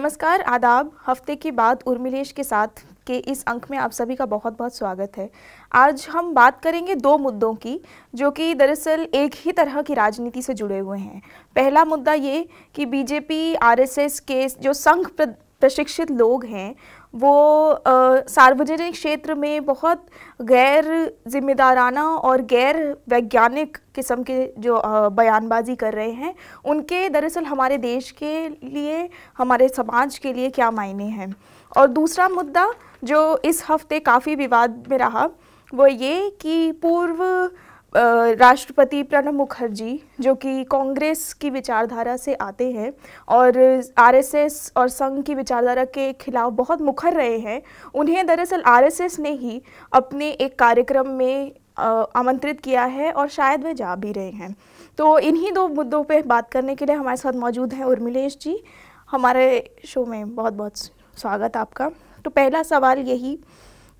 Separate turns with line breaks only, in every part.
नमस्कार आदाब हफ्ते की बात उर्मिलेश के साथ के इस अंक में आप सभी का बहुत बहुत स्वागत है आज हम बात करेंगे दो मुद्दों की जो कि दरअसल एक ही तरह की राजनीति से जुड़े हुए हैं पहला मुद्दा ये कि बीजेपी आरएसएस के जो संघ प्रशिक्षित लोग हैं वो सार्वजनिक क्षेत्र में बहुत गैर जिम्मेदाराना और गैर वैज्ञानिक किस्म के जो बयानबाजी कर रहे हैं उनके दरअसल हमारे देश के लिए हमारे समाज के लिए क्या मायने हैं और दूसरा मुद्दा जो इस हफ्ते काफ़ी विवाद में रहा वो ये कि पूर्व राष्ट्रपति प्रणब मुखर्जी जो कि कांग्रेस की विचारधारा से आते हैं और आरएसएस और संघ की विचारधारा के खिलाफ बहुत मुखर रहे हैं उन्हें दरअसल आरएसएस ने ही अपने एक कार्यक्रम में आमंत्रित किया है और शायद वे जा भी रहे हैं तो इन्हीं दो मुद्दों पे बात करने के लिए हमारे साथ मौजूद हैं उर्मिलेश जी हमारे शो में बहुत बहुत स्वागत आपका तो पहला सवाल यही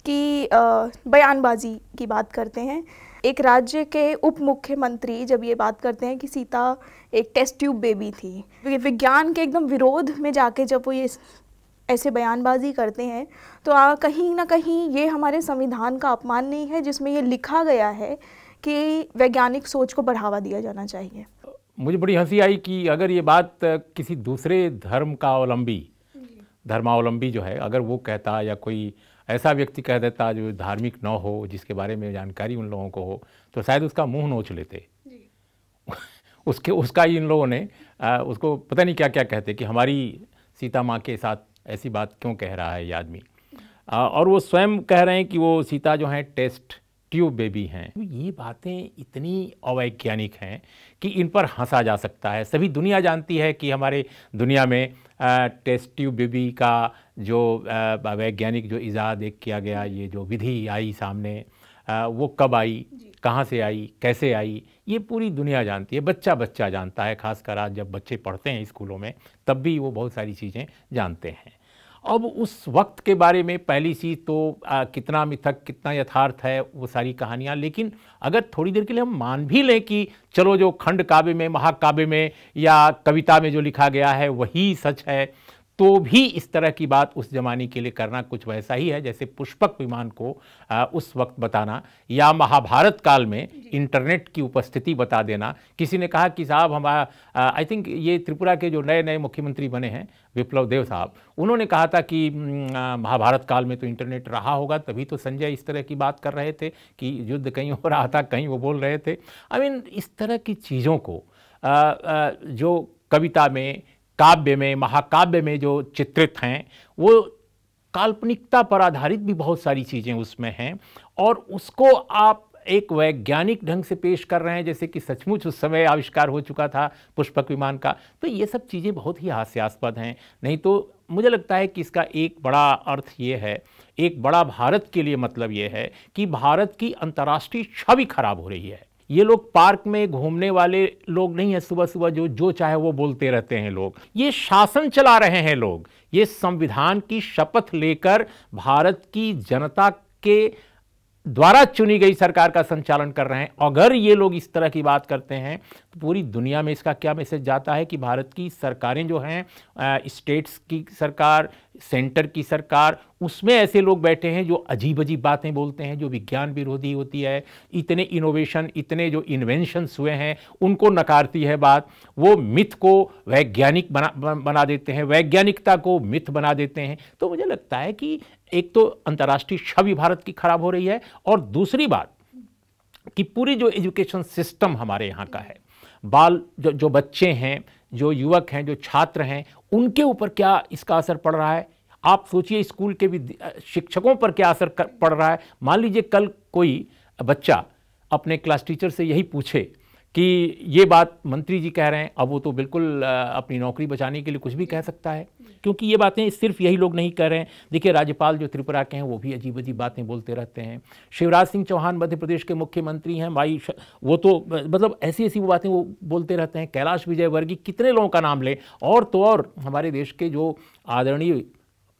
कि बयानबाजी की बात करते हैं एक राज्य के उप मुख्यमंत्री जब ये बात करते हैं कि सीता एक टेस्ट ट्यूब बेबी थी विज्ञान के एकदम विरोध में जाके जब वो ये ऐसे बयानबाजी करते हैं तो आ, कहीं ना कहीं ये हमारे संविधान का अपमान नहीं है जिसमें ये लिखा गया है कि वैज्ञानिक सोच को बढ़ावा दिया जाना चाहिए
मुझे बड़ी हंसी आई कि अगर ये बात किसी दूसरे धर्म का अवलंबी धर्मावलंबी जो है अगर वो कहता या कोई ऐसा व्यक्ति कह देता जो धार्मिक न हो जिसके बारे में जानकारी उन लोगों को हो तो शायद उसका मुंह नोच लेते उसके उसका ही इन लोगों ने आ, उसको पता नहीं क्या क्या कहते कि हमारी सीता माँ के साथ ऐसी बात क्यों कह रहा है ये आदमी और वो स्वयं कह रहे हैं कि वो सीता जो हैं टेस्ट ट्यूब बेबी हैं तो ये बातें इतनी अवैज्ञानिक हैं कि इन पर हंसा जा सकता है सभी दुनिया जानती है कि हमारे दुनिया में टेस्ट ट्यूब बेबी का जो वैज्ञानिक जो इजाद एक किया गया ये जो विधि आई सामने आ, वो कब आई कहाँ से आई कैसे आई ये पूरी दुनिया जानती है बच्चा बच्चा जानता है खासकर आज जब बच्चे पढ़ते हैं स्कूलों में तब भी वो बहुत सारी चीज़ें जानते हैं अब उस वक्त के बारे में पहली चीज़ तो आ, कितना मिथक कितना यथार्थ है वो सारी कहानियाँ लेकिन अगर थोड़ी देर के लिए हम मान भी लें कि चलो जो खंड काव्य में महाकाव्य में या कविता में जो लिखा गया है वही सच है तो भी इस तरह की बात उस जमाने के लिए करना कुछ वैसा ही है जैसे पुष्पक विमान को आ, उस वक्त बताना या महाभारत काल में इंटरनेट की उपस्थिति बता देना किसी ने कहा कि साहब हमारा आई थिंक ये त्रिपुरा के जो नए नए मुख्यमंत्री बने हैं विप्लव देव साहब उन्होंने कहा था कि महाभारत काल में तो इंटरनेट रहा होगा तभी तो संजय इस तरह की बात कर रहे थे कि युद्ध कहीं हो रहा था कहीं वो बोल रहे थे आई I मीन mean, इस तरह की चीज़ों को आ, आ, जो कविता में काव्य में महाकाव्य में जो चित्रित हैं वो काल्पनिकता पर आधारित भी बहुत सारी चीज़ें उसमें हैं और उसको आप एक वैज्ञानिक ढंग से पेश कर रहे हैं जैसे कि सचमुच उस समय आविष्कार हो चुका था पुष्पक विमान का तो ये सब चीज़ें बहुत ही हास्यास्पद हैं नहीं तो मुझे लगता है कि इसका एक बड़ा अर्थ ये है एक बड़ा भारत के लिए मतलब ये है कि भारत की अंतर्राष्ट्रीय छवि खराब हो रही है ये लोग पार्क में घूमने वाले लोग नहीं है सुबह सुबह जो जो चाहे वो बोलते रहते हैं लोग ये शासन चला रहे हैं लोग ये संविधान की शपथ लेकर भारत की जनता के द्वारा चुनी गई सरकार का संचालन कर रहे हैं अगर ये लोग इस तरह की बात करते हैं तो पूरी दुनिया में इसका क्या मैसेज जाता है कि भारत की सरकारें जो हैं स्टेट्स की सरकार सेंटर की सरकार उसमें ऐसे लोग बैठे हैं जो अजीब अजीब बातें बोलते हैं जो विज्ञान विरोधी होती है इतने इनोवेशन इतने जो इन्वेंशंस हुए हैं उनको नकारती है बात वो मिथ को वैज्ञानिक बना बना देते हैं वैज्ञानिकता को मिथ बना देते हैं तो मुझे लगता है कि एक तो अंतर्राष्ट्रीय छवि भारत की खराब हो रही है और दूसरी बात कि पूरी जो एजुकेशन सिस्टम हमारे यहाँ का है बाल जो जो बच्चे हैं जो युवक हैं जो छात्र हैं उनके ऊपर क्या इसका असर पड़ रहा है आप सोचिए स्कूल के भी शिक्षकों पर क्या असर पड़ रहा है मान लीजिए कल कोई बच्चा अपने क्लास टीचर से यही पूछे कि ये बात मंत्री जी कह रहे हैं अब वो तो बिल्कुल अपनी नौकरी बचाने के लिए कुछ भी कह सकता है क्योंकि ये बातें सिर्फ यही लोग नहीं कह रहे हैं देखिए राज्यपाल जो त्रिपुरा के हैं वो भी अजीब अजीब बातें बोलते रहते हैं शिवराज सिंह चौहान मध्य प्रदेश के मुख्यमंत्री हैं भाई वो तो मतलब ऐसी ऐसी बातें वो बोलते रहते हैं कैलाश विजयवर्गीय कितने लोगों का नाम लें और तो और हमारे देश के जो आदरणीय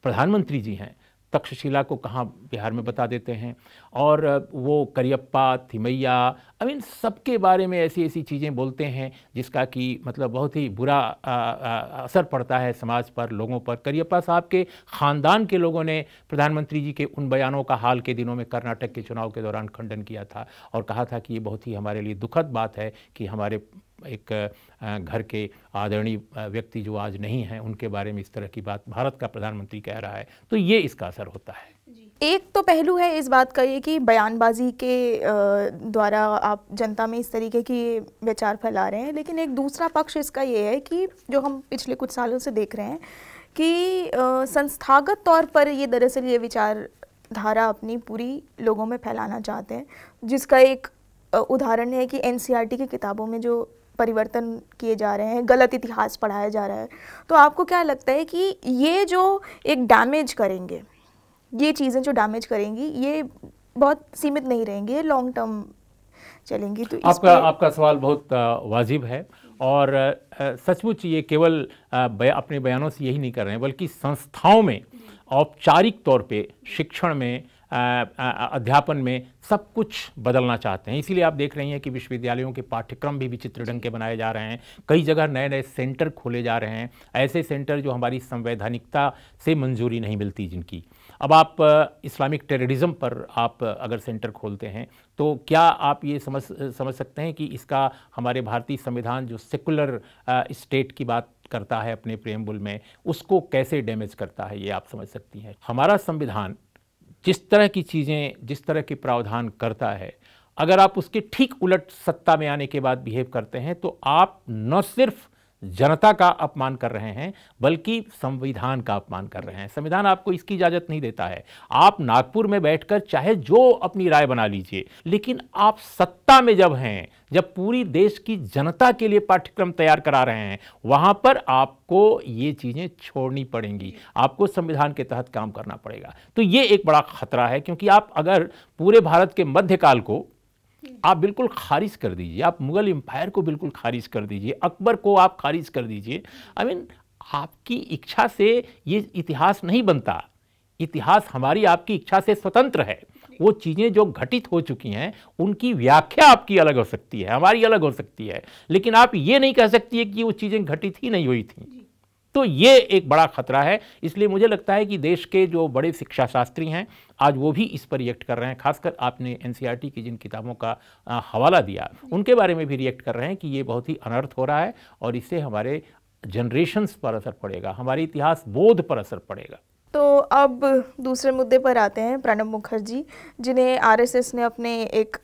प्रधानमंत्री जी हैं तक्षशिला को कहाँ बिहार में बता देते हैं और वो करियप्पा थिमैया अब इन सब के बारे में ऐसी ऐसी चीज़ें बोलते हैं जिसका कि मतलब बहुत ही बुरा आ, आ, असर पड़ता है समाज पर लोगों पर करियप्पा साहब के ख़ानदान के लोगों ने प्रधानमंत्री जी के उन बयानों का हाल के दिनों में कर्नाटक के चुनाव के दौरान खंडन किया था और कहा था कि ये बहुत ही हमारे लिए दुखद बात है कि हमारे एक घर के आदरणीय व्यक्ति जो आज नहीं हैं उनके बारे में इस तरह की बात भारत का प्रधानमंत्री कह रहा है तो ये इसका असर होता है
एक तो पहलू है इस बात का ये कि बयानबाजी के द्वारा आप जनता में इस तरीके की विचार फैला रहे हैं लेकिन एक दूसरा पक्ष इसका ये है कि जो हम पिछले कुछ सालों से देख रहे हैं कि संस्थागत तौर पर ये दरअसल ये विचारधारा अपनी पूरी लोगों में फैलाना चाहते हैं जिसका एक उदाहरण है कि एन की किताबों में जो परिवर्तन किए जा रहे हैं गलत इतिहास पढ़ाया जा रहा है तो आपको क्या लगता है कि ये जो एक डैमेज करेंगे ये चीज़ें जो डैमेज करेंगी ये बहुत सीमित नहीं रहेंगी ये लॉन्ग टर्म चलेंगी तो आपका
आपका सवाल बहुत वाजिब है और सचमुच ये केवल अपने बयानों से यही नहीं कर रहे हैं बल्कि संस्थाओं में औपचारिक तौर पे शिक्षण में अध्यापन में सब कुछ बदलना चाहते हैं इसीलिए आप देख रही हैं कि विश्वविद्यालयों के पाठ्यक्रम भी विचित्र ढंग के बनाए जा रहे हैं कई जगह नए नए सेंटर खोले जा रहे हैं ऐसे सेंटर जो हमारी संवैधानिकता से मंजूरी नहीं मिलती जिनकी अब आप इस्लामिक टेररिज्म पर आप अगर सेंटर खोलते हैं तो क्या आप ये समझ समझ सकते हैं कि इसका हमारे भारतीय संविधान जो सेकुलर स्टेट की बात करता है अपने प्रेमबुल में उसको कैसे डैमेज करता है ये आप समझ सकती हैं हमारा संविधान जिस तरह की चीज़ें जिस तरह के प्रावधान करता है अगर आप उसके ठीक उलट सत्ता में आने के बाद बिहेव करते हैं तो आप न सिर्फ जनता का अपमान कर रहे हैं बल्कि संविधान का अपमान कर रहे हैं संविधान आपको इसकी इजाज़त नहीं देता है आप नागपुर में बैठकर चाहे जो अपनी राय बना लीजिए लेकिन आप सत्ता में जब हैं जब पूरी देश की जनता के लिए पाठ्यक्रम तैयार करा रहे हैं वहाँ पर आपको ये चीज़ें छोड़नी पड़ेंगी आपको संविधान के तहत काम करना पड़ेगा तो ये एक बड़ा खतरा है क्योंकि आप अगर पूरे भारत के मध्यकाल को आप बिल्कुल खारिज कर दीजिए आप मुगल एम्पायर को बिल्कुल खारिज कर दीजिए अकबर को आप खारिज कर दीजिए आई मीन आपकी इच्छा से ये इतिहास नहीं बनता इतिहास हमारी आपकी इच्छा से स्वतंत्र है वो चीज़ें जो घटित हो चुकी हैं उनकी व्याख्या आपकी अलग हो सकती है हमारी अलग हो सकती है लेकिन आप ये नहीं कह सकती है कि वो चीज़ें घटित ही नहीं हुई थी तो ये एक बड़ा खतरा है इसलिए मुझे लगता है कि देश के जो बड़े शिक्षा शास्त्री हैं आज वो भी इस पर रिएक्ट कर रहे हैं खासकर आपने एन की जिन किताबों का हवाला दिया उनके बारे में भी रिएक्ट कर रहे हैं कि ये बहुत ही अनर्थ हो रहा है और इससे हमारे जनरेशन्स पर असर पड़ेगा हमारे इतिहास बोध पर असर पड़ेगा
तो अब दूसरे मुद्दे पर आते हैं प्रणब मुखर्जी जिन्हें आरएसएस ने अपने एक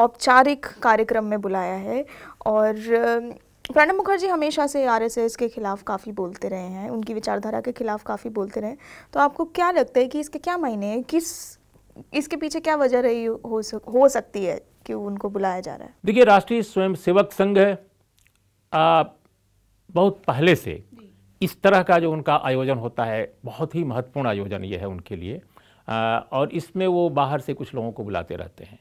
औपचारिक कार्यक्रम में बुलाया है और प्रणब मुखर्जी हमेशा से आरएसएस के खिलाफ काफ़ी बोलते रहे हैं उनकी विचारधारा के खिलाफ काफ़ी बोलते रहे तो आपको क्या लगता है कि इसके क्या मायने हैं किस इसके पीछे क्या वजह रही हो सक, हो सकती है कि उनको बुलाया जा रहा है
देखिए राष्ट्रीय स्वयंसेवक संघ है आ, बहुत पहले से इस तरह का जो उनका आयोजन होता है बहुत ही महत्वपूर्ण आयोजन ये है उनके लिए और इसमें वो बाहर से कुछ लोगों को बुलाते रहते हैं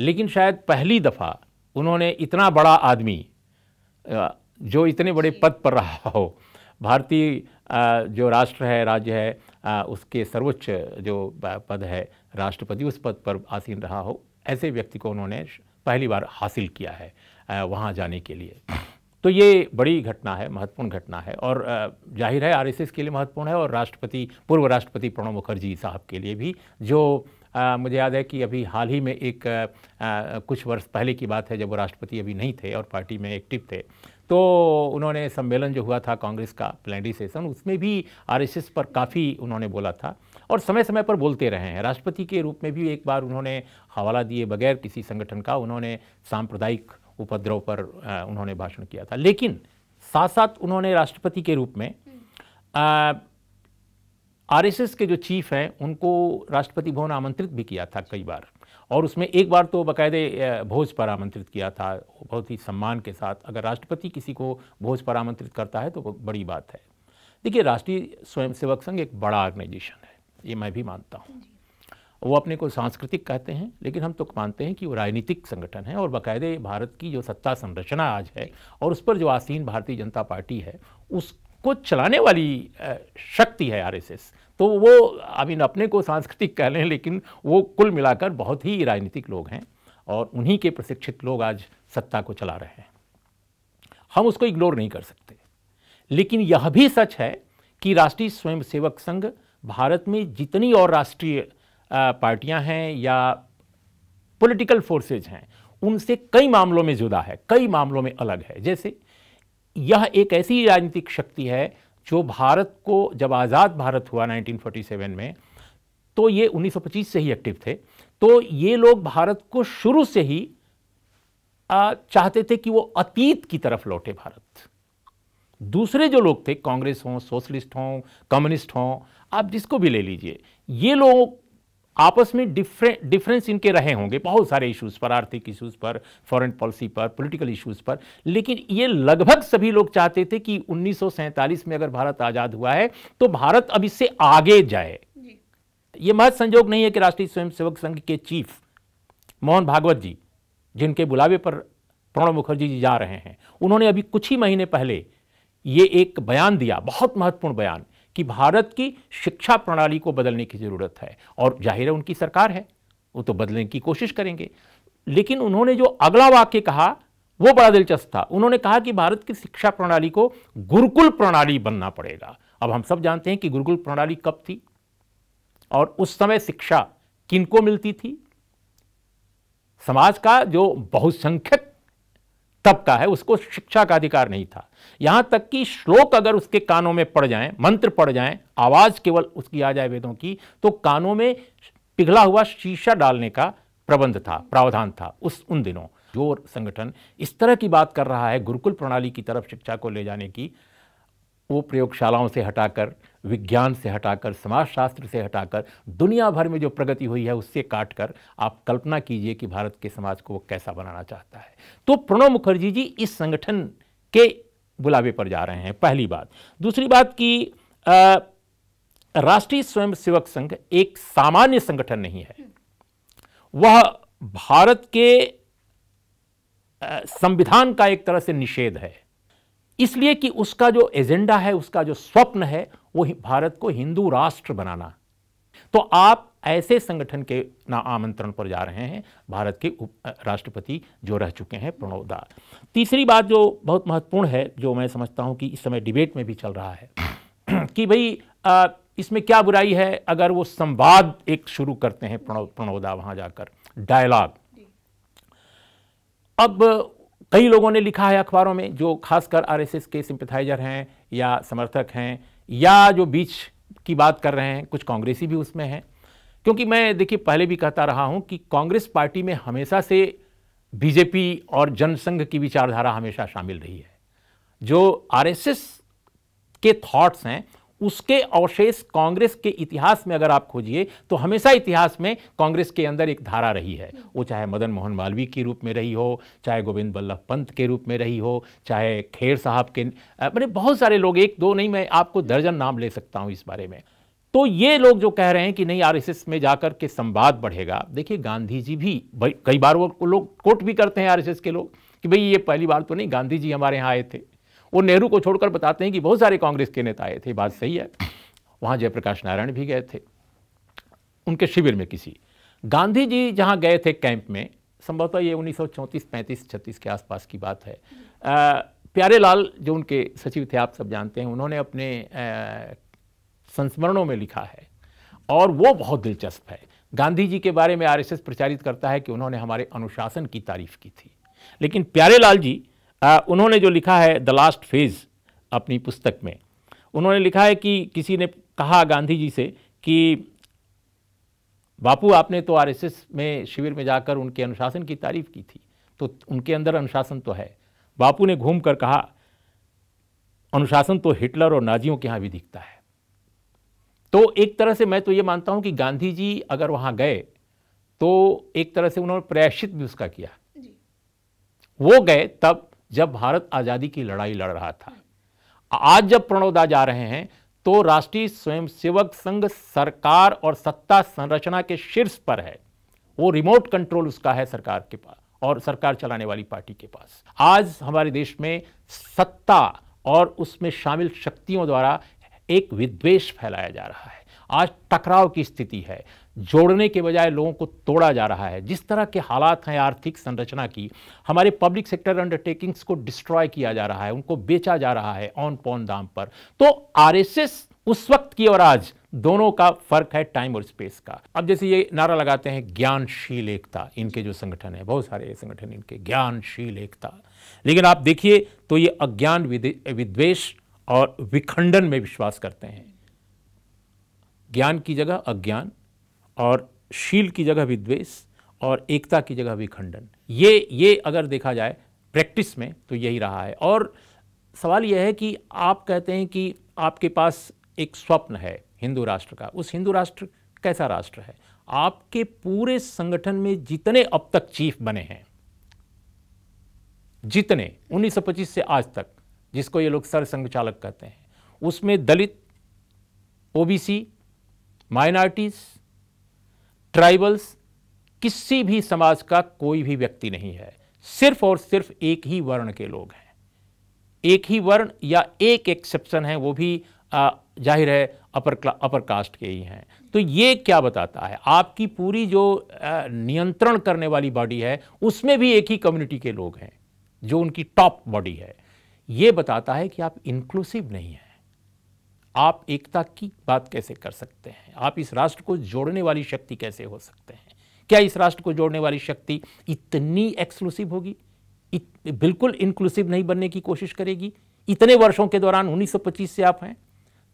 लेकिन शायद पहली दफ़ा उन्होंने इतना बड़ा आदमी जो इतने बड़े पद पर रहा हो भारतीय जो राष्ट्र है राज्य है उसके सर्वोच्च जो पद है राष्ट्रपति उस पद पर आसीन रहा हो ऐसे व्यक्ति को उन्होंने पहली बार हासिल किया है वहाँ जाने के लिए तो ये बड़ी घटना है महत्वपूर्ण घटना है और जाहिर है आरएसएस के लिए महत्वपूर्ण है और राष्ट्रपति पूर्व राष्ट्रपति प्रणब मुखर्जी साहब के लिए भी जो आ, मुझे याद है कि अभी हाल ही में एक आ, कुछ वर्ष पहले की बात है जब वो राष्ट्रपति अभी नहीं थे और पार्टी में एक्टिव थे तो उन्होंने सम्मेलन जो हुआ था कांग्रेस का प्लैंडी सेशन उसमें भी आरएसएस पर काफ़ी उन्होंने बोला था और समय समय पर बोलते रहे हैं राष्ट्रपति के रूप में भी एक बार उन्होंने हवाला दिए बगैर किसी संगठन का उन्होंने सांप्रदायिक उपद्रव पर आ, उन्होंने भाषण किया था लेकिन साथ साथ उन्होंने राष्ट्रपति के रूप में आरएसएस के जो चीफ हैं उनको राष्ट्रपति भवन आमंत्रित भी किया था कई बार और उसमें एक बार तो बाकायदे भोज पर आमंत्रित किया था बहुत ही सम्मान के साथ अगर राष्ट्रपति किसी को भोज पर आमंत्रित करता है तो बड़ी बात है देखिए राष्ट्रीय स्वयंसेवक संघ एक बड़ा ऑर्गेनाइजेशन है ये मैं भी मानता हूँ वो अपने को सांस्कृतिक कहते हैं लेकिन हम तो मानते हैं कि वो राजनीतिक संगठन है और बाकायदे भारत की जो सत्ता संरचना आज है और उस पर जो आसीन भारतीय जनता पार्टी है उसको चलाने वाली शक्ति है आरएसएस तो वो आई मीन अपने को सांस्कृतिक कह लें लेकिन वो कुल मिलाकर बहुत ही राजनीतिक लोग हैं और उन्हीं के प्रशिक्षित लोग आज सत्ता को चला रहे हैं हम उसको इग्नोर नहीं कर सकते लेकिन यह भी सच है कि राष्ट्रीय स्वयंसेवक संघ भारत में जितनी और राष्ट्रीय पार्टियां हैं या पॉलिटिकल फोर्सेज हैं उनसे कई मामलों में जुदा है कई मामलों में अलग है जैसे यह एक ऐसी राजनीतिक शक्ति है जो भारत को जब आज़ाद भारत हुआ 1947 में तो ये 1925 से ही एक्टिव थे तो ये लोग भारत को शुरू से ही आ, चाहते थे कि वो अतीत की तरफ लौटे भारत दूसरे जो लोग थे कांग्रेस हों सोशलिस्ट हों कम्युनिस्ट हों आप जिसको भी ले लीजिए ये लोग आपस में डिफरेंट डिफरेंस इनके रहे होंगे बहुत सारे इश्यूज पर आर्थिक इश्यूज पर फॉरेन पॉलिसी पर पॉलिटिकल इश्यूज पर लेकिन ये लगभग सभी लोग चाहते थे कि उन्नीस में अगर भारत आज़ाद हुआ है तो भारत अब इससे आगे जाए ये महज संजोग नहीं है कि राष्ट्रीय स्वयंसेवक संघ के चीफ मोहन भागवत जी जिनके बुलावे पर प्रणब मुखर्जी जी जा रहे हैं उन्होंने अभी कुछ ही महीने पहले ये एक बयान दिया बहुत महत्वपूर्ण बयान कि भारत की शिक्षा प्रणाली को बदलने की ज़रूरत है और जाहिर है उनकी सरकार है वो तो बदलने की कोशिश करेंगे लेकिन उन्होंने जो अगला वाक्य कहा वो बड़ा दिलचस्प था उन्होंने कहा कि भारत की शिक्षा प्रणाली को गुरुकुल प्रणाली बनना पड़ेगा अब हम सब जानते हैं कि गुरुकुल प्रणाली कब थी और उस समय शिक्षा किनको मिलती थी समाज का जो बहुसंख्यक तब का है उसको शिक्षा का अधिकार नहीं था यहां तक कि श्लोक अगर उसके कानों में पड़ जाए मंत्र पड़ जाए आवाज केवल उसकी आ जाए वेदों की तो कानों में पिघला हुआ शीशा डालने का प्रबंध था प्रावधान था उस उन दिनों जो संगठन इस तरह की बात कर रहा है गुरुकुल प्रणाली की तरफ शिक्षा को ले जाने की वो प्रयोगशालाओं से हटाकर विज्ञान से हटाकर समाजशास्त्र से हटाकर दुनिया भर में जो प्रगति हुई है उससे काटकर आप कल्पना कीजिए कि भारत के समाज को वो कैसा बनाना चाहता है तो प्रणब मुखर्जी जी इस संगठन के बुलावे पर जा रहे हैं पहली बात दूसरी बात कि राष्ट्रीय स्वयंसेवक संघ एक सामान्य संगठन नहीं है वह भारत के संविधान का एक तरह से निषेध है इसलिए कि उसका जो एजेंडा है उसका जो स्वप्न है वो भारत को हिंदू राष्ट्र बनाना तो आप ऐसे संगठन के ना आमंत्रण पर जा रहे हैं भारत के राष्ट्रपति जो रह चुके हैं प्रणव दा तीसरी बात जो बहुत महत्वपूर्ण है जो मैं समझता हूं कि इस समय डिबेट में भी चल रहा है कि भाई इसमें क्या बुराई है अगर वो संवाद एक शुरू करते हैं प्रणव प्रणवदा वहां जाकर डायलॉग अब कई लोगों ने लिखा है अखबारों में जो खासकर आरएसएस के सिंपथाइजर हैं या समर्थक हैं या जो बीच की बात कर रहे हैं कुछ कांग्रेसी भी उसमें हैं क्योंकि मैं देखिए पहले भी कहता रहा हूं कि कांग्रेस पार्टी में हमेशा से बीजेपी और जनसंघ की विचारधारा हमेशा शामिल रही है जो आरएसएस के थॉट्स हैं उसके अवशेष कांग्रेस के इतिहास में अगर आप खोजिए तो हमेशा इतिहास में कांग्रेस के अंदर एक धारा रही है वो चाहे मदन मोहन मालवीय के रूप में रही हो चाहे गोविंद वल्लभ पंत के रूप में रही हो चाहे खेर साहब के मैंने बहुत सारे लोग एक दो नहीं मैं आपको दर्जन नाम ले सकता हूँ इस बारे में तो ये लोग जो कह रहे हैं कि नहीं आरएसएस में जाकर के संवाद बढ़ेगा देखिए गांधी जी भी कई बार वो लोग कोट भी करते हैं आरएसएस के लोग कि भाई ये पहली बार तो नहीं गांधी जी हमारे यहाँ आए थे वो नेहरू को छोड़कर बताते हैं कि बहुत सारे कांग्रेस के नेता आए थे बात सही है वहाँ जयप्रकाश नारायण भी गए थे उनके शिविर में किसी गांधी जी जहाँ गए थे कैंप में संभवतः ये उन्नीस सौ 36 के आसपास की बात है प्यारे लाल जो उनके सचिव थे आप सब जानते हैं उन्होंने अपने संस्मरणों में लिखा है और वो बहुत दिलचस्प है गांधी जी के बारे में आरएसएस प्रचारित करता है कि उन्होंने हमारे अनुशासन की तारीफ की थी लेकिन प्यारे लाल जी उन्होंने जो लिखा है द लास्ट फेज़ अपनी पुस्तक में उन्होंने लिखा है कि किसी ने कहा गांधी जी से कि बापू आपने तो आरएसएस में शिविर में जाकर उनके अनुशासन की तारीफ की थी तो उनके अंदर अनुशासन तो है बापू ने घूम कर कहा अनुशासन तो हिटलर और नाजियों के यहाँ भी दिखता है तो एक तरह से मैं तो ये मानता हूँ कि गांधी जी अगर वहाँ गए तो एक तरह से उन्होंने प्रयाशित भी उसका किया वो गए तब जब भारत आज़ादी की लड़ाई लड़ रहा था आज जब प्रणोदा जा रहे हैं तो राष्ट्रीय स्वयंसेवक संघ सरकार और सत्ता संरचना के शीर्ष पर है वो रिमोट कंट्रोल उसका है सरकार के पास और सरकार चलाने वाली पार्टी के पास आज हमारे देश में सत्ता और उसमें शामिल शक्तियों द्वारा एक विद्वेष फैलाया जा रहा है आज टकराव की स्थिति है जोड़ने के बजाय लोगों को तोड़ा जा रहा है जिस तरह के हालात हैं आर्थिक संरचना की हमारे पब्लिक सेक्टर अंडरटेकिंग्स को डिस्ट्रॉय किया जा रहा है उनको बेचा जा रहा है ऑन पौन दाम पर तो आरएसएस उस वक्त की और आज दोनों का फर्क है टाइम और स्पेस का अब जैसे ये नारा लगाते हैं ज्ञानशील एकता इनके जो संगठन है बहुत सारे संगठन इनके ज्ञानशील एकता लेकिन आप देखिए तो ये अज्ञान विद्वेश और विखंडन में विश्वास करते हैं ज्ञान की जगह अज्ञान और शील की जगह भी द्वेष और एकता की जगह भी खंडन ये ये अगर देखा जाए प्रैक्टिस में तो यही रहा है और सवाल यह है कि आप कहते हैं कि आपके पास एक स्वप्न है हिंदू राष्ट्र का उस हिंदू राष्ट्र कैसा राष्ट्र है आपके पूरे संगठन में जितने अब तक चीफ बने हैं जितने 1925 से आज तक जिसको ये लोग सर संघचालक कहते हैं उसमें दलित ओबीसी माइनॉरिटीज़ ट्राइबल्स किसी भी समाज का कोई भी व्यक्ति नहीं है सिर्फ और सिर्फ एक ही वर्ण के लोग हैं एक ही वर्ण या एक एक्सेप्शन है वो भी जाहिर है अपर अपर कास्ट के ही हैं तो ये क्या बताता है आपकी पूरी जो नियंत्रण करने वाली बॉडी है उसमें भी एक ही कम्युनिटी के लोग हैं जो उनकी टॉप बॉडी है ये बताता है कि आप इंक्लूसिव नहीं हैं आप एकता की बात कैसे कर सकते हैं आप इस राष्ट्र को जोड़ने वाली शक्ति कैसे हो सकते हैं क्या इस राष्ट्र को जोड़ने वाली शक्ति इतनी एक्सक्लूसिव होगी इत, बिल्कुल इंक्लूसिव नहीं बनने की कोशिश करेगी इतने वर्षों के दौरान 1925 से आप हैं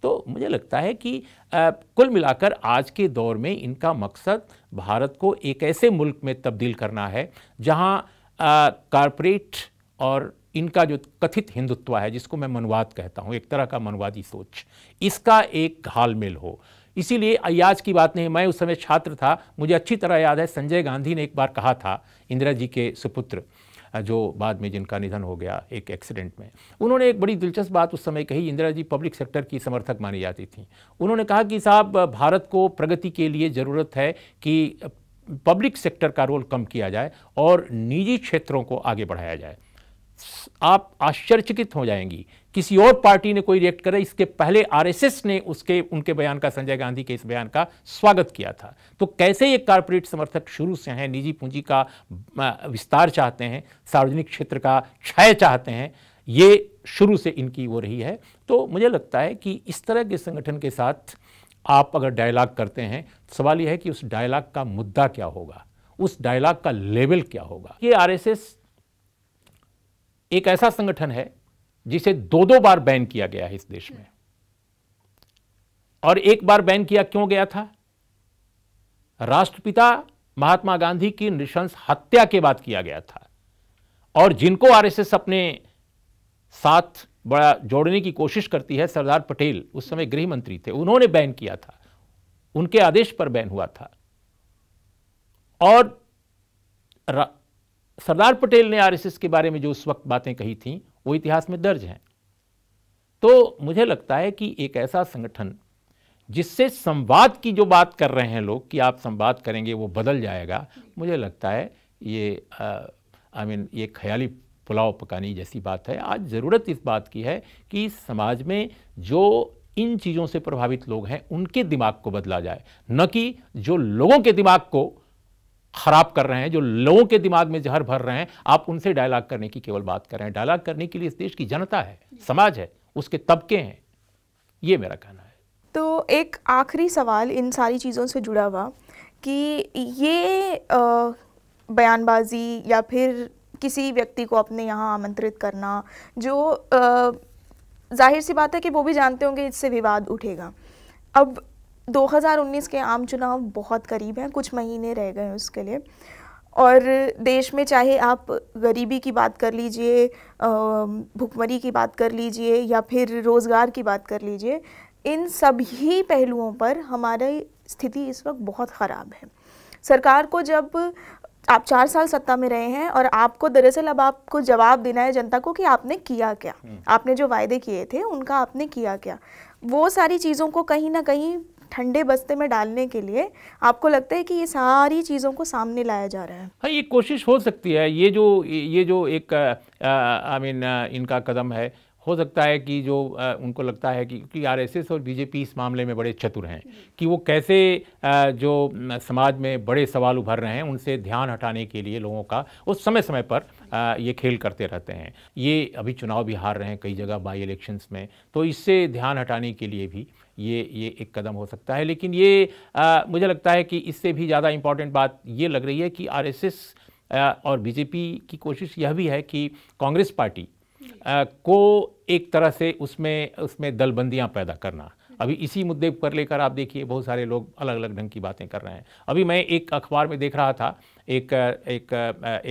तो मुझे लगता है कि आ, कुल मिलाकर आज के दौर में इनका मकसद भारत को एक ऐसे मुल्क में तब्दील करना है जहाँ कॉरपोरेट और इनका जो कथित हिंदुत्व है जिसको मैं मनुवाद कहता हूँ एक तरह का मनुवादी सोच इसका एक हालमेल हो इसीलिए अयाज की बात नहीं मैं उस समय छात्र था मुझे अच्छी तरह याद है संजय गांधी ने एक बार कहा था इंदिरा जी के सुपुत्र जो बाद में जिनका निधन हो गया एक एक्सीडेंट में उन्होंने एक बड़ी दिलचस्प बात उस समय कही इंदिरा जी पब्लिक सेक्टर की समर्थक मानी जाती थी उन्होंने कहा कि साहब भारत को प्रगति के लिए ज़रूरत है कि पब्लिक सेक्टर का रोल कम किया जाए और निजी क्षेत्रों को आगे बढ़ाया जाए आप आश्चर्यचकित हो जाएंगी किसी और पार्टी ने कोई रिएक्ट करा इसके पहले आरएसएस ने उसके उनके बयान का संजय गांधी के इस बयान का स्वागत किया था तो कैसे ये कारपोरेट समर्थक शुरू से हैं निजी पूंजी का विस्तार चाहते हैं सार्वजनिक क्षेत्र का क्षय चाहते हैं ये शुरू से इनकी वो रही है तो मुझे लगता है कि इस तरह के संगठन के साथ आप अगर डायलॉग करते हैं सवाल यह है कि उस डायलॉग का मुद्दा क्या होगा उस डायलॉग का लेवल क्या होगा ये आरएसएस एक ऐसा संगठन है जिसे दो दो बार बैन किया गया है इस देश में और एक बार बैन किया क्यों गया था राष्ट्रपिता महात्मा गांधी की नृशंस हत्या के बाद किया गया था और जिनको आरएसएस अपने साथ बड़ा जोड़ने की कोशिश करती है सरदार पटेल उस समय गृह मंत्री थे उन्होंने बैन किया था उनके आदेश पर बैन हुआ था और सरदार पटेल ने आरएसएस के बारे में जो उस वक्त बातें कही थी वो इतिहास में दर्ज हैं तो मुझे लगता है कि एक ऐसा संगठन जिससे संवाद की जो बात कर रहे हैं लोग कि आप संवाद करेंगे वो बदल जाएगा मुझे लगता है ये आई मीन ये ख्याली पुलाव पकाने जैसी बात है आज ज़रूरत इस बात की है कि समाज में जो इन चीज़ों से प्रभावित लोग हैं उनके दिमाग को बदला जाए न कि जो लोगों के दिमाग को खराब कर रहे हैं जो लोगों के दिमाग में जहर भर रहे हैं आप उनसे डायलॉग करने की केवल बात कर रहे हैं डायलॉग करने के लिए इस देश की जनता है समाज है उसके तबके हैं ये मेरा कहना है
तो एक आखिरी सवाल इन सारी चीज़ों से जुड़ा हुआ कि ये बयानबाजी या फिर किसी व्यक्ति को अपने यहाँ आमंत्रित करना जो आ, जाहिर सी बात है कि वो भी जानते होंगे इससे विवाद उठेगा अब 2019 के आम चुनाव बहुत करीब हैं कुछ महीने रह गए हैं उसके लिए और देश में चाहे आप गरीबी की बात कर लीजिए भुखमरी की बात कर लीजिए या फिर रोज़गार की बात कर लीजिए इन सभी पहलुओं पर हमारी स्थिति इस वक्त बहुत ख़राब है सरकार को जब आप चार साल सत्ता में रहे हैं और आपको दरअसल अब आपको जवाब देना है जनता को कि आपने किया क्या हम्म। आपने जो वायदे किए थे उनका आपने किया क्या वो सारी चीज़ों को कहीं ना कहीं ठंडे बस्ते में डालने के लिए आपको लगता है कि ये सारी चीज़ों को सामने लाया जा रहा है
हाँ ये कोशिश हो सकती है ये जो ये जो एक आई मीन इनका कदम है हो सकता है कि जो आ, उनको लगता है कि क्योंकि आर और बीजेपी इस मामले में बड़े चतुर हैं कि वो कैसे आ, जो समाज में बड़े सवाल उभर रहे हैं उनसे ध्यान हटाने के लिए लोगों का उस समय समय पर आ, ये खेल करते रहते हैं ये अभी चुनाव भी हार रहे हैं कई जगह बाई इलेक्शंस में तो इससे ध्यान हटाने के लिए भी ये ये एक कदम हो सकता है लेकिन ये आ, मुझे लगता है कि इससे भी ज़्यादा इम्पॉर्टेंट बात ये लग रही है कि आरएसएस और बीजेपी की कोशिश यह भी है कि कांग्रेस पार्टी आ, को एक तरह से उसमें उसमें दलबंदियाँ पैदा करना अभी इसी मुद्दे पर लेकर आप देखिए बहुत सारे लोग अलग अलग ढंग की बातें कर रहे हैं अभी मैं एक अखबार में देख रहा था एक एक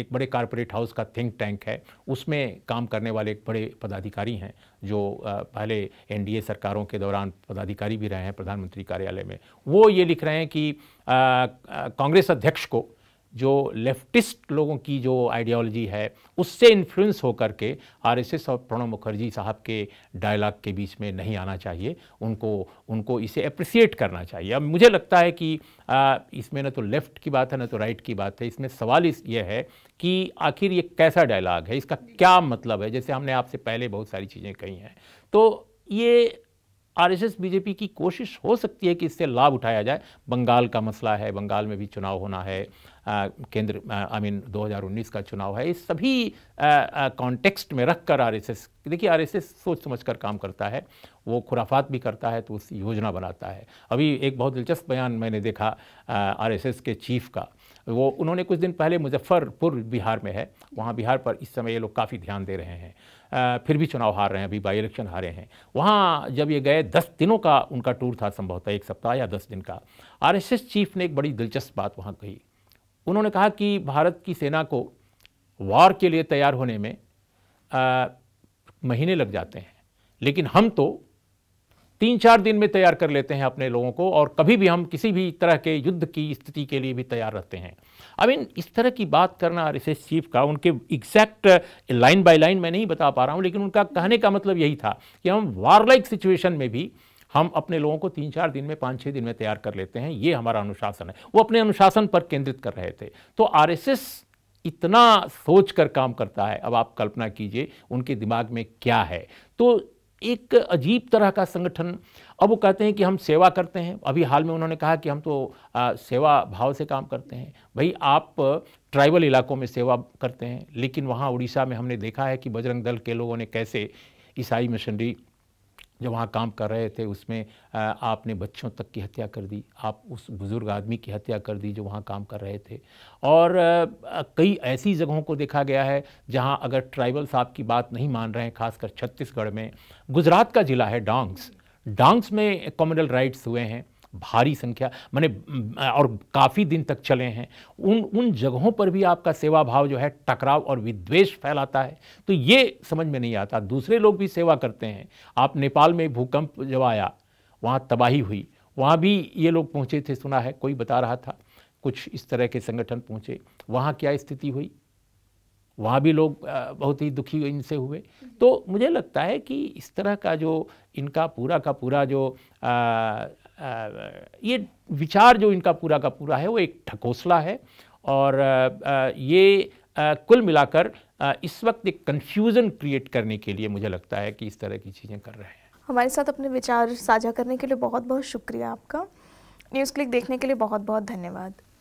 एक बड़े कारपोरेट हाउस का थिंक टैंक है उसमें काम करने वाले एक बड़े पदाधिकारी हैं जो पहले एनडीए सरकारों के दौरान पदाधिकारी भी रहे हैं प्रधानमंत्री कार्यालय में वो ये लिख रहे हैं कि कांग्रेस अध्यक्ष को जो लेफ्टिस्ट लोगों की जो आइडियोलॉजी है उससे इन्फ्लुएंस होकर के आरएसएस और प्रणब मुखर्जी साहब के डायलॉग के बीच में नहीं आना चाहिए उनको उनको इसे अप्रिसिएट करना चाहिए अब मुझे लगता है कि इसमें न तो लेफ़्ट की बात है न तो राइट की बात है इसमें सवाल इस ये है कि आखिर ये कैसा डायलॉग है इसका क्या मतलब है जैसे हमने आपसे पहले बहुत सारी चीज़ें कही हैं तो ये आरएसएस बीजेपी की कोशिश हो सकती है कि इससे लाभ उठाया जाए बंगाल का मसला है बंगाल में भी चुनाव होना है केंद्र आई मीन 2019 का चुनाव है इस सभी कॉन्टेक्स्ट में रख कर आर देखिए आर सोच समझ कर काम करता है वो खुराफात भी करता है तो उस योजना बनाता है अभी एक बहुत दिलचस्प बयान मैंने देखा आर के चीफ का वो उन्होंने कुछ दिन पहले मुजफ्फरपुर बिहार में है वहाँ बिहार पर इस समय ये लोग काफ़ी ध्यान दे रहे हैं फिर भी चुनाव हार रहे हैं अभी बाई इलेक्शन हारे हैं वहाँ जब ये गए दस दिनों का उनका टूर था संभवतः एक सप्ताह या दस दिन का आर चीफ ने एक बड़ी दिलचस्प बात वहाँ कही उन्होंने कहा कि भारत की सेना को वॉर के लिए तैयार होने में आ, महीने लग जाते हैं लेकिन हम तो तीन चार दिन में तैयार कर लेते हैं अपने लोगों को और कभी भी हम किसी भी तरह के युद्ध की स्थिति के लिए भी तैयार रहते हैं आई मीन इस तरह की बात करना आर चीफ का उनके एग्जैक्ट लाइन बाय लाइन मैं नहीं बता पा रहा हूँ लेकिन उनका कहने का मतलब यही था कि हम वारलाइक सिचुएशन में भी हम अपने लोगों को तीन चार दिन में पाँच छः दिन में तैयार कर लेते हैं ये हमारा अनुशासन है वो अपने अनुशासन पर केंद्रित कर रहे थे तो आर इतना सोच कर काम करता है अब आप कल्पना कीजिए उनके दिमाग में क्या है तो एक अजीब तरह का संगठन अब वो कहते हैं कि हम सेवा करते हैं अभी हाल में उन्होंने कहा कि हम तो आ, सेवा भाव से काम करते हैं भाई आप ट्राइबल इलाकों में सेवा करते हैं लेकिन वहाँ उड़ीसा में हमने देखा है कि बजरंग दल के लोगों ने कैसे ईसाई मिशनरी जो वहाँ काम कर रहे थे उसमें आपने बच्चों तक की हत्या कर दी आप उस बुज़ुर्ग आदमी की हत्या कर दी जो वहाँ काम कर रहे थे और कई ऐसी जगहों को देखा गया है जहाँ अगर ट्राइबल्स आपकी बात नहीं मान रहे हैं खासकर छत्तीसगढ़ में गुजरात का ज़िला है डांग्स डांग्स में कॉमनल राइट्स हुए हैं भारी संख्या मैंने और काफ़ी दिन तक चले हैं उन उन जगहों पर भी आपका सेवा भाव जो है टकराव और विद्वेष फैलाता है तो ये समझ में नहीं आता दूसरे लोग भी सेवा करते हैं आप नेपाल में भूकंप जब आया वहाँ तबाही हुई वहाँ भी ये लोग पहुँचे थे सुना है कोई बता रहा था कुछ इस तरह के संगठन पहुँचे वहाँ क्या स्थिति हुई वहाँ भी लोग बहुत ही दुखी इनसे हुए तो मुझे लगता है कि इस तरह का जो इनका पूरा का पूरा जो आ, ये विचार जो इनका पूरा का पूरा है वो एक ठकोसला है और ये कुल मिलाकर इस वक्त एक कन्फ्यूज़न क्रिएट करने के लिए मुझे लगता है कि इस तरह की चीज़ें कर रहे हैं
हमारे साथ अपने विचार साझा करने के लिए बहुत बहुत शुक्रिया आपका न्यूज़ क्लिक देखने के लिए बहुत बहुत धन्यवाद